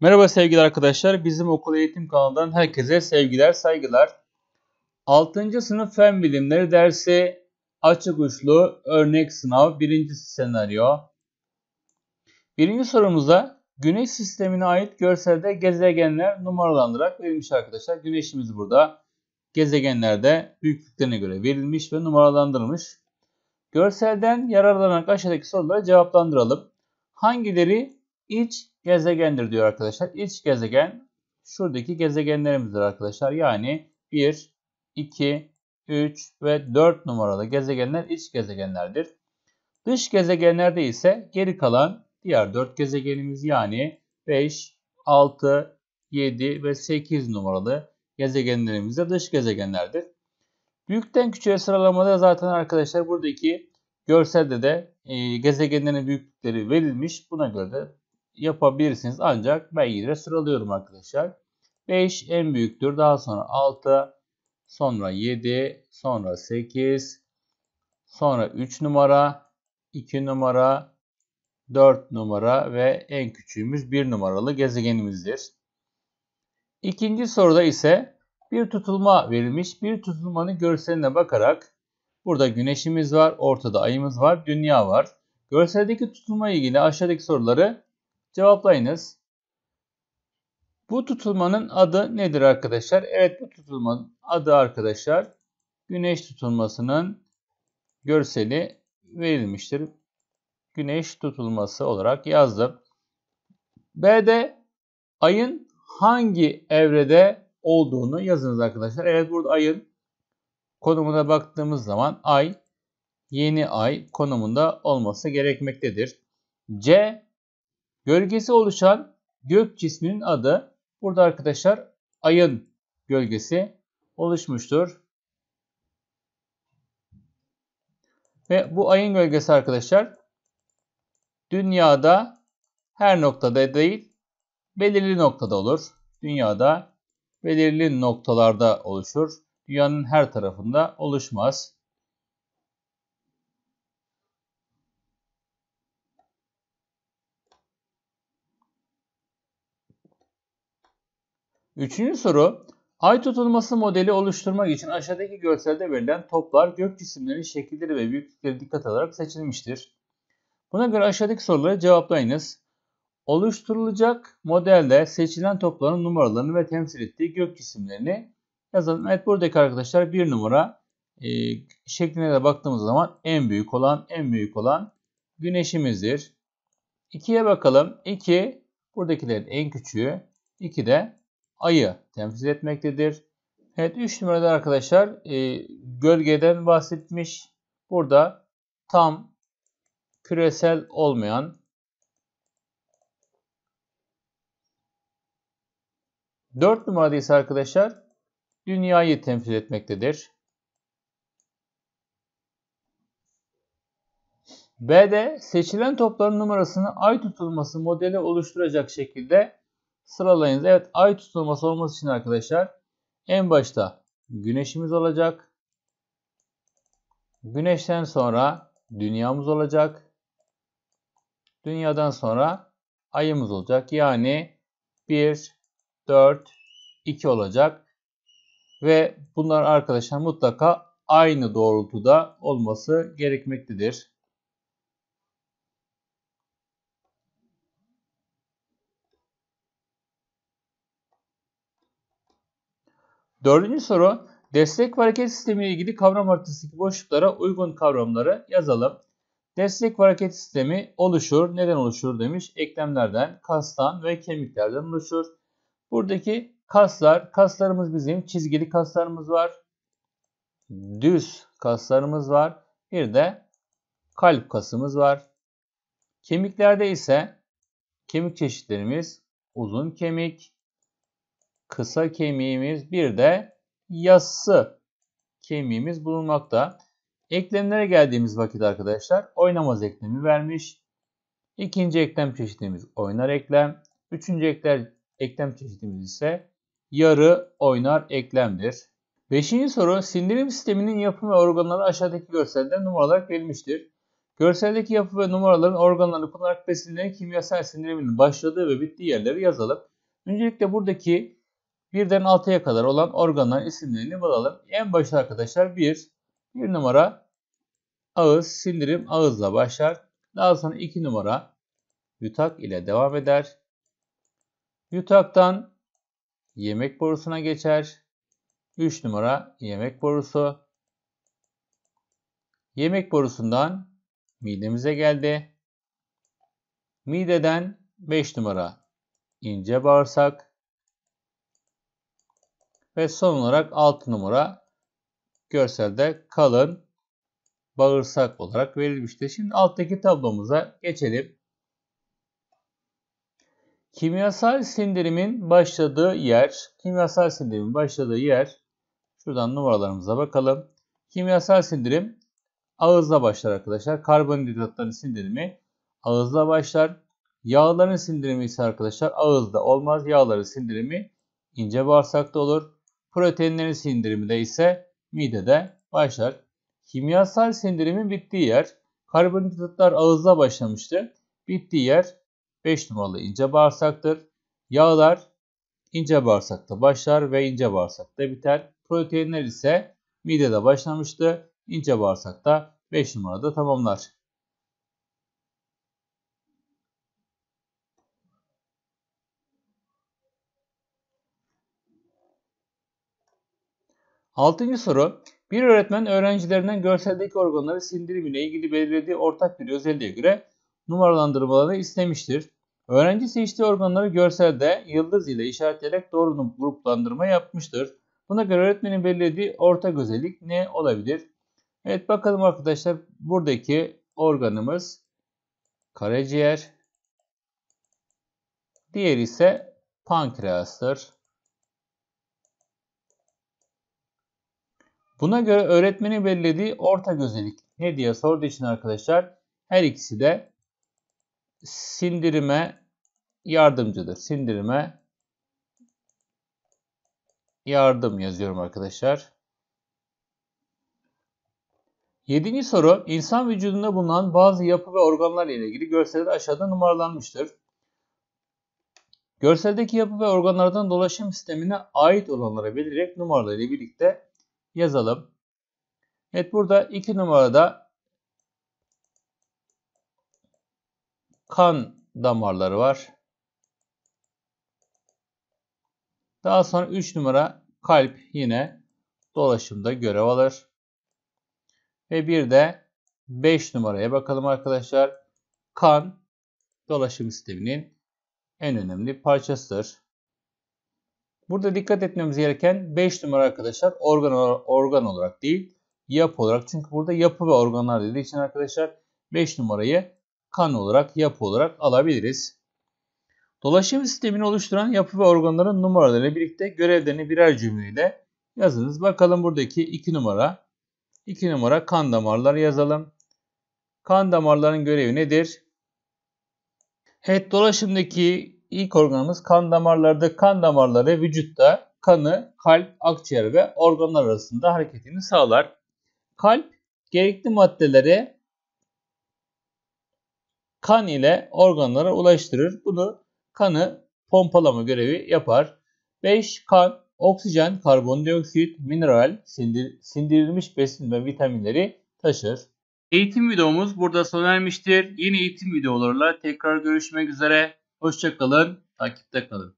Merhaba sevgili arkadaşlar. Bizim okul eğitim kanalından herkese sevgiler, saygılar. 6. sınıf fen bilimleri dersi açık uçlu örnek sınav 1. senaryo. Birinci sorumuzda güneş sistemine ait görselde gezegenler numaralandırarak verilmiş arkadaşlar. Güneşimiz burada. Gezegenlerde büyüklüklerine göre verilmiş ve numaralandırılmış. Görselden yararlanarak aşağıdaki sorulara cevaplandıralım. Hangileri iç gezegendir diyor arkadaşlar. İç gezegen şuradaki gezegenlerimizdir arkadaşlar. Yani 1, 2, 3 ve 4 numaralı gezegenler iç gezegenlerdir. Dış gezegenlerde ise geri kalan diğer 4 gezegenimiz yani 5, 6, 7 ve 8 numaralı gezegenlerimiz de dış gezegenlerdir. Büyükten küçüğe sıralamada zaten arkadaşlar buradaki görselde de e, gezegenlerin büyüklükleri verilmiş. Buna göre de yapabilirsiniz. Ancak ben yine sıralıyorum arkadaşlar. 5 en büyüktür. Daha sonra 6, sonra 7, sonra 8, sonra 3 numara, 2 numara, 4 numara ve en küçüğümüz 1 numaralı gezegenimizdir. İkinci soruda ise bir tutulma verilmiş. Bir tutulmanın görseline bakarak burada güneşimiz var, ortada ayımız var, dünya var. Görseldeki tutulma ilgili aşağıdaki soruları Cevaplayınız. Bu tutulmanın adı nedir arkadaşlar? Evet bu tutulmanın adı arkadaşlar güneş tutulmasının görseli verilmiştir. Güneş tutulması olarak yazdım. B'de ayın hangi evrede olduğunu yazınız arkadaşlar. Evet burada ayın konumuna baktığımız zaman ay yeni ay konumunda olması gerekmektedir. C Gölgesi oluşan gök cisminin adı burada arkadaşlar ayın gölgesi oluşmuştur. Ve bu ayın gölgesi arkadaşlar dünyada her noktada değil belirli noktada olur. Dünyada belirli noktalarda oluşur. Dünyanın her tarafında oluşmaz. Üçüncü soru. Ay tutulması modeli oluşturmak için aşağıdaki görselde verilen toplar gök cisimlerinin şekilleri ve büyüklükleri dikkat alarak seçilmiştir. Buna göre aşağıdaki soruları cevaplayınız. Oluşturulacak modelde seçilen topların numaralarını ve temsil ettiği gök cisimlerini yazalım. Evet buradaki arkadaşlar bir numara e, şekline de baktığımız zaman en büyük olan en büyük olan güneşimizdir. 2'ye bakalım. 2 buradakilerin en küçüğü. 2 de ayı temsil etmektedir. Evet 3 numarada arkadaşlar e, gölgeden bahsetmiş. Burada tam küresel olmayan Dört numarada ise arkadaşlar dünyayı temsil etmektedir. B'de seçilen topların numarasını ay tutulması modeli oluşturacak şekilde sıralayınız. Evet ay tutulması olması için arkadaşlar en başta güneşimiz olacak. Güneşten sonra dünyamız olacak. Dünyadan sonra ayımız olacak. Yani 1, 4, 2 olacak. Ve bunlar arkadaşlar mutlaka aynı doğrultuda olması gerekmektedir. Dördüncü soru. Destek ve hareket sistemi ile ilgili kavram haritasındaki boşluklara uygun kavramları yazalım. Destek ve hareket sistemi oluşur. Neden oluşur demiş. Eklemlerden, kastan ve kemiklerden oluşur. Buradaki kaslar, kaslarımız bizim çizgili kaslarımız var. Düz kaslarımız var. Bir de kalp kasımız var. Kemiklerde ise kemik çeşitlerimiz uzun kemik, kısa kemiğimiz bir de yassı kemiğimiz bulunmakta. Eklemlere geldiğimiz vakit arkadaşlar oynamaz eklemi vermiş. İkinci eklem çeşidimiz oynar eklem. Üçüncü eklem, eklem çeşidimiz ise yarı oynar eklemdir. Beşinci soru sindirim sisteminin yapı ve organları aşağıdaki görselde numaralar verilmiştir. Görseldeki yapı ve numaraların organlarını kullanarak besinlerin kimyasal sindiriminin başladığı ve bittiği yerleri yazalım. Öncelikle buradaki 1'den 6'ya kadar olan organların isimlerini bulalım. En başta arkadaşlar 1, 1 numara ağız, sindirim ağızla başlar. Daha sonra 2 numara yutak ile devam eder. Yutaktan yemek borusuna geçer. 3 numara yemek borusu. Yemek borusundan midemize geldi. Mideden 5 numara ince bağırsak. Ve son olarak 6 numara görselde kalın bağırsak olarak verilmiştir. Şimdi alttaki tablomuza geçelim. Kimyasal sindirimin başladığı yer, kimyasal sindirimin başladığı yer, şuradan numaralarımıza bakalım. Kimyasal sindirim ağızla başlar arkadaşlar. Karbonhidratların sindirimi ağızla başlar. Yağların sindirimi ise arkadaşlar ağızda olmaz. Yağların sindirimi ince bağırsakta olur. Proteinlerin sindirimi de ise midede başlar. Kimyasal sindirimin bittiği yer karbonhidratlar ağızda başlamıştı. Bittiği yer 5 numaralı ince bağırsaktır. Yağlar ince bağırsakta başlar ve ince bağırsakta biter. Proteinler ise midede başlamıştı. ince bağırsakta 5 numarada tamamlar. Altıncı soru. Bir öğretmen öğrencilerinden görseldeki organları sindirimiyle ilgili belirlediği ortak bir özelliğe göre numaralandırmaları istemiştir. Öğrenci seçtiği organları görselde yıldız ile işaretleyerek doğru gruplandırma yapmıştır. Buna göre öğretmenin belirlediği ortak özellik ne olabilir? Evet bakalım arkadaşlar buradaki organımız karaciğer. diğer ise pankreastır. Buna göre öğretmenin belirlediği orta gözelik ne diye sorduğu için arkadaşlar her ikisi de sindirime yardımcıdır. Sindirime yardım yazıyorum arkadaşlar. Yedinci soru, insan vücudunda bulunan bazı yapı ve organlar ile ilgili görselde aşağıda numaralanmıştır. Görseldeki yapı ve organlardan dolaşım sistemine ait olanlara belirerek numaraları birlikte yazalım. Evet burada 2 numarada kan damarları var. Daha sonra 3 numara kalp yine dolaşımda görev alır. Ve bir de 5 numaraya bakalım arkadaşlar. Kan dolaşım sisteminin en önemli parçasıdır. Burada dikkat etmemiz gereken 5 numara arkadaşlar organ, organ olarak değil yapı olarak. Çünkü burada yapı ve organlar dediği için arkadaşlar 5 numarayı kan olarak yapı olarak alabiliriz. Dolaşım sistemini oluşturan yapı ve organların numaralarıyla birlikte görevlerini birer cümleyle yazınız. Bakalım buradaki 2 numara. 2 numara kan damarları yazalım. Kan damarlarının görevi nedir? Evet dolaşımdaki ilk organımız kan damarlarda kan damarları vücutta kanı, kalp, akciğer ve organlar arasında hareketini sağlar. Kalp gerekli maddeleri kan ile organlara ulaştırır. Bunu kanı pompalama görevi yapar. 5. Kan, oksijen, karbondioksit, mineral, sindir, sindirilmiş besin ve vitaminleri taşır. Eğitim videomuz burada sona ermiştir. Yeni eğitim videolarla tekrar görüşmek üzere. Hoşçakalın, takipte kalın.